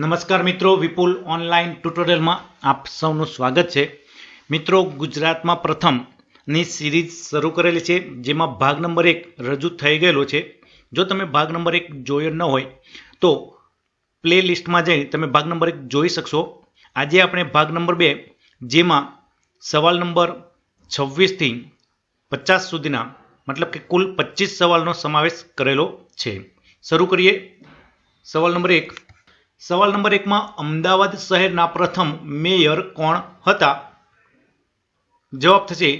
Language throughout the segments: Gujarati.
નમસ્કાર મિત્રો વિપુલ ઓનલાઈન ટ્યુટોરિયલમાં આપ સૌનું સ્વાગત છે મિત્રો ગુજરાતમાં પ્રથમની સિરીઝ શરૂ કરેલી છે જેમાં ભાગ નંબર એક રજૂ થઈ ગયેલો છે જો તમે ભાગ નંબર એક જોયો ન હોય તો પ્લે લિસ્ટમાં જઈ તમે ભાગ નંબર એક જોઈ શકશો આજે આપણે ભાગ નંબર બે જેમાં સવાલ નંબર છવ્વીસથી પચાસ સુધીના મતલબ કે કુલ પચીસ સવાલનો સમાવેશ કરેલો છે શરૂ કરીએ સવાલ નંબર એક સવાલ નંબર એકમાં અમદાવાદ શહેરના પ્રથમ મેયર કોણ હતા જવાબ થશે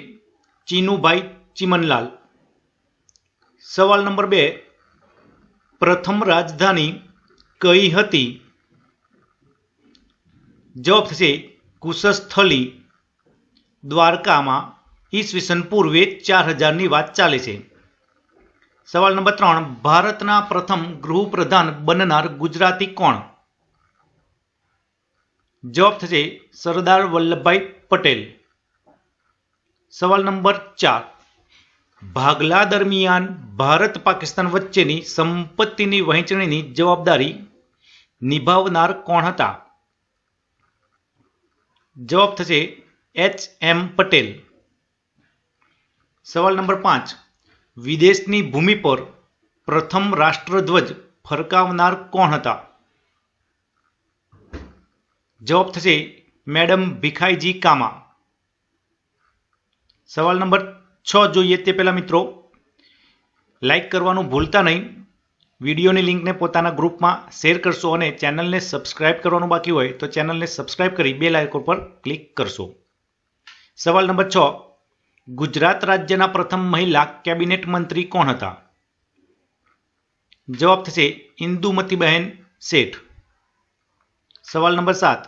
ચીનુભાઈ ચિમનલાલ સવાલ નંબર બે પ્રથમ રાજધાની કઈ હતી જવાબ થશે કુશસ્થલી દ્વારકામાં ઈસવીસન પૂર્વે ચાર હજારની વાત ચાલે છે સવાલ નંબર ત્રણ ભારતના પ્રથમ ગૃહપ્રધાન બનનાર ગુજરાતી કોણ જવાબ થશે સરદાર વલ્લભભાઈ પટેલ સવાલ નંબર ચાર ભાગલા દરમિયાન ભારત પાકિસ્તાન વચ્ચેની સંપત્તિની વહેંચણીની જવાબદારી નિભાવનાર કોણ હતા જવાબ થશે એચ એમ પટેલ સવાલ નંબર પાંચ વિદેશની ભૂમિ પર પ્રથમ રાષ્ટ્રધ્વજ ફરકાવનાર કોણ હતા જવાબ થશે મેડમ ભીખાઈજી કામા સવાલ નંબર છ જોઈએ તે પહેલાં મિત્રો લાઇક કરવાનું ભૂલતા નહીં વિડીયોની લિંકને પોતાના ગ્રુપમાં શેર કરશો અને ચેનલને સબસ્ક્રાઇબ કરવાનું બાકી હોય તો ચેનલને સબસ્ક્રાઇબ કરી બે લાઇકો પર ક્લિક કરશો સવાલ નંબર છ ગુજરાત રાજ્યના પ્રથમ મહિલા કેબિનેટ મંત્રી કોણ હતા જવાબ થશે ઇન્દુમતીબહેન શેઠ સવાલ નંબર સાત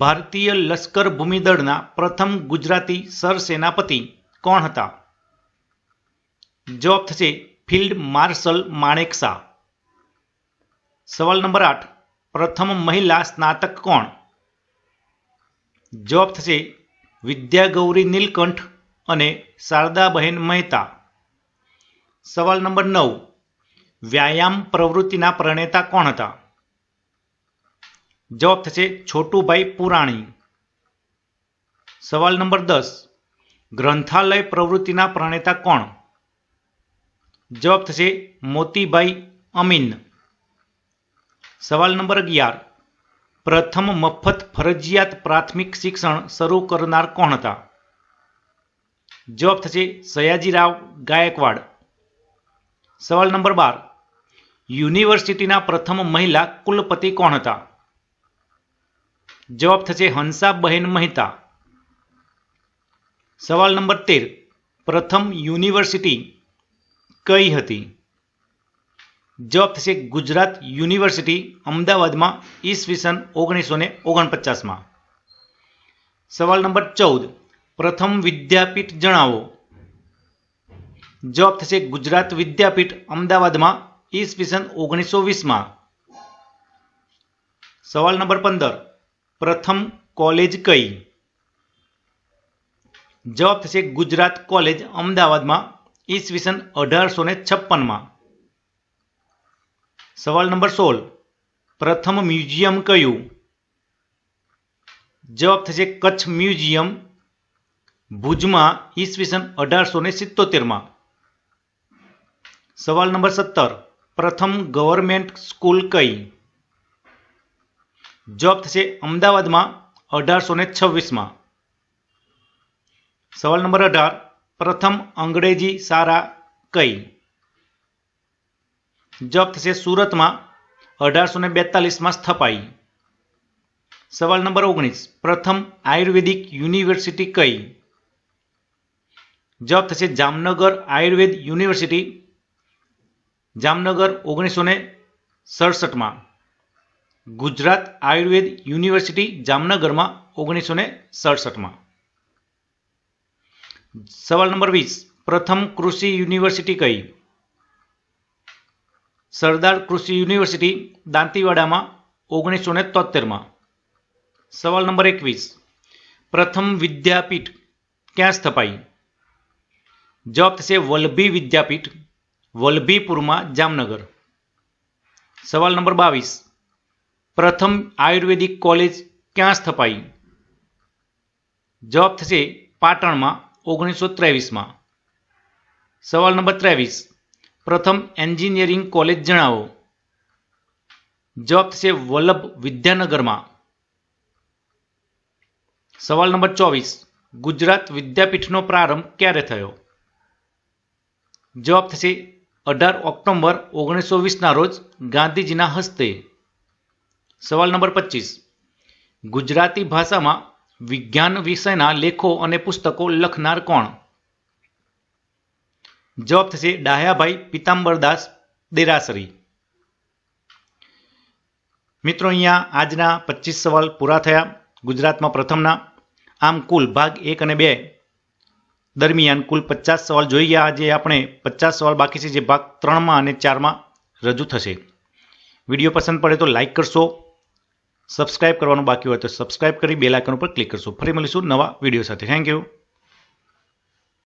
ભારતીય લશ્કર ભૂમિદળના પ્રથમ ગુજરાતી સરસેનાપતિ કોણ હતા જવાબ થશે ફિલ્ડ માર્શલ માણેક શાહ સવાલ નંબર આઠ પ્રથમ મહિલા સ્નાતક કોણ જવાબ થશે વિદ્યાગૌરી નીલકંઠ અને શારદાબહેન મહેતા સવાલ નંબર નવ વ્યાયામ પ્રવૃત્તિના પ્રણેતા કોણ હતા જવાબ થશે છોટુભાઈ પુરાણી સવાલ નંબર દસ ગ્રંથાલય પ્રવૃત્તિના પ્રણેતા કોણ જવાબ થશે મોતીભાઈ અમીન સવાલ નંબર અગિયાર પ્રથમ મફત ફરજિયાત પ્રાથમિક શિક્ષણ શરૂ કરનાર કોણ હતા જવાબ થશે સયાજીરાવ ગાયકવાડ સવાલ નંબર બાર યુનિવર્સિટીના પ્રથમ મહિલા કુલપતિ કોણ હતા જવાબ થશે હંસાબહેન મહેતા સવાલ નંબર તેર પ્રથમ યુનિવર્સિટી કઈ હતી જવાબ થશે ગુજરાત યુનિવર્સિટી અમદાવાદમાં ઈસવીસન ઓગણીસો ને ઓગણપચાસમાં સવાલ નંબર ચૌદ પ્રથમ વિદ્યાપીઠ જણાવો જવાબ થશે ગુજરાત વિદ્યાપીઠ અમદાવાદમાં ઈસવીસન ઓગણીસો વીસમાં સવાલ નંબર પંદર પ્રથમ કોલેજ કઈ જવાબ થશે ગુજરાત કોલેજ અમદાવાદમાં ઈસવીસન અઢારસો ને છપ્પનમાં સવાલ નંબર સોળ પ્રથમ મ્યુઝિયમ કયું જવાબ થશે કચ્છ મ્યુઝિયમ ભુજમાં ઈસવીસન અઢારસો ને સિત્તોતેરમાં સવાલ નંબર સત્તર પ્રથમ ગવર્મેન્ટ સ્કૂલ કઈ જવાબ થશે અમદાવાદમાં અઢારસો ને છવ્વીસમાં સવાલ નંબર અઢાર પ્રથમ અંગ્રેજી સારા કઈ જવાબ થશે સુરતમાં અઢારસો ને બેતાલીસમાં સ્થપાઈ સવાલ નંબર ઓગણીસ પ્રથમ આયુર્વેદિક યુનિવર્સિટી કઈ જવાબ થશે જામનગર આયુર્વેદ યુનિવર્સિટી જામનગર ઓગણીસો ને સડસઠમાં ગુજરાત આયુર્વેદ યુનિવર્સિટી જામનગરમાં ઓગણીસો ને સડસઠમાં સવાલ નંબર વીસ પ્રથમ કૃષિ યુનિવર્સિટી કઈ સરદાર કૃષિ યુનિવર્સિટી દાંતીવાડામાં ઓગણીસો ને તોતેરમાં સવાલ નંબર એકવીસ પ્રથમ વિદ્યાપીઠ ક્યાં સ્થપાઈ જવાબ થશે વલભી વિદ્યાપીઠ વલભીપુરમાં જામનગર સવાલ નંબર બાવીસ પ્રથમ આયુર્વેદિક કોલેજ ક્યાં સ્થપાઈ જવાબ થશે પાટણમાં ઓગણીસો ત્રેવીસમાં સવાલ નંબર ત્રેવીસ પ્રથમ એન્જિનિયરિંગ કોલેજ જણાવો જવાબ થશે વલ્લભ વિદ્યાનગરમાં સવાલ નંબર ચોવીસ ગુજરાત વિદ્યાપીઠનો પ્રારંભ ક્યારે થયો જવાબ થશે અઢાર ઓક્ટોબર ઓગણીસો વીસના રોજ ગાંધીજીના હસ્તે સવાલ નંબર પચીસ ગુજરાતી ભાષામાં વિજ્ઞાન વિષયના લેખો અને પુસ્તકો લખનાર કોણ જવાબ થશે ડાહ્યાભાઈ પિતાંબરદાસ દેરાસરી મિત્રો અહીંયા આજના પચીસ સવાલ પૂરા થયા ગુજરાતમાં પ્રથમના આમ કુલ ભાગ એક અને બે દરમિયાન કુલ પચાસ સવાલ જોઈ ગયા આજે આપણે પચાસ સવાલ બાકી છે જે ભાગ ત્રણમાં અને ચારમાં રજૂ થશે વિડીયો પસંદ પડે તો લાઇક કરશો સબસ્ક્રાઇબ કરવાનું બાકી હોય તો સબસ્ક્રાઇબ કરી બેલાઇકન ઉપર ક્લિક કરશો ફરી મળીશું નવા વિડીયો સાથે થેન્ક યુ